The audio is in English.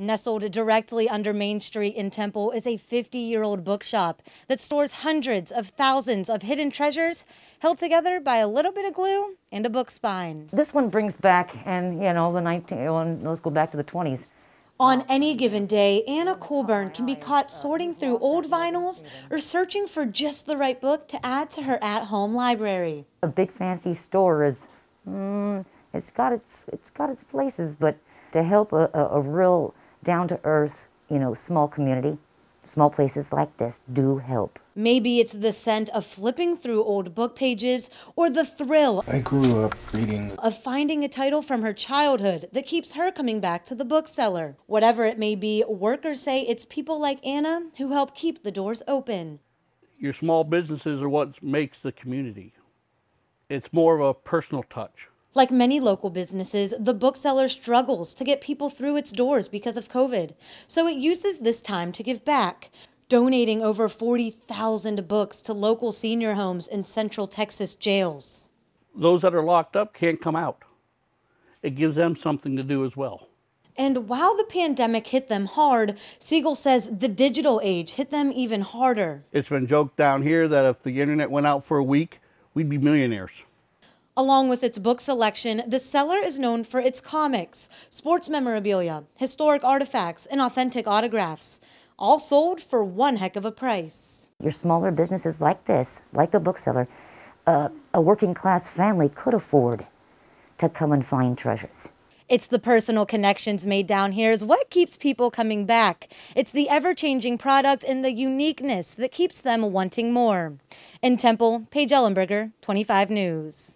Nestled directly under Main Street in Temple is a 50-year-old bookshop that stores hundreds of thousands of hidden treasures held together by a little bit of glue and a book spine. This one brings back, and you know, the 19, let's go back to the 20s. On any given day, Anna Colburn can be caught sorting through old vinyls or searching for just the right book to add to her at-home library. A big fancy store is, mm, it's got its, it's got its places, but to help a, a, a real down to earth, you know, small community. Small places like this do help. Maybe it's the scent of flipping through old book pages or the thrill I grew up reading of finding a title from her childhood that keeps her coming back to the bookseller. Whatever it may be, workers say it's people like Anna who help keep the doors open. Your small businesses are what makes the community. It's more of a personal touch. Like many local businesses, the bookseller struggles to get people through its doors because of COVID, so it uses this time to give back, donating over 40,000 books to local senior homes in central Texas jails. Those that are locked up can't come out. It gives them something to do as well. And while the pandemic hit them hard, Siegel says the digital age hit them even harder. It's been joked down here that if the internet went out for a week, we'd be millionaires. Along with its book selection, the seller is known for its comics, sports memorabilia, historic artifacts, and authentic autographs, all sold for one heck of a price. Your smaller businesses like this, like the bookseller, uh, a working class family could afford to come and find treasures. It's the personal connections made down here is what keeps people coming back. It's the ever changing product and the uniqueness that keeps them wanting more. In Temple, Paige Ellenberger, 25 News.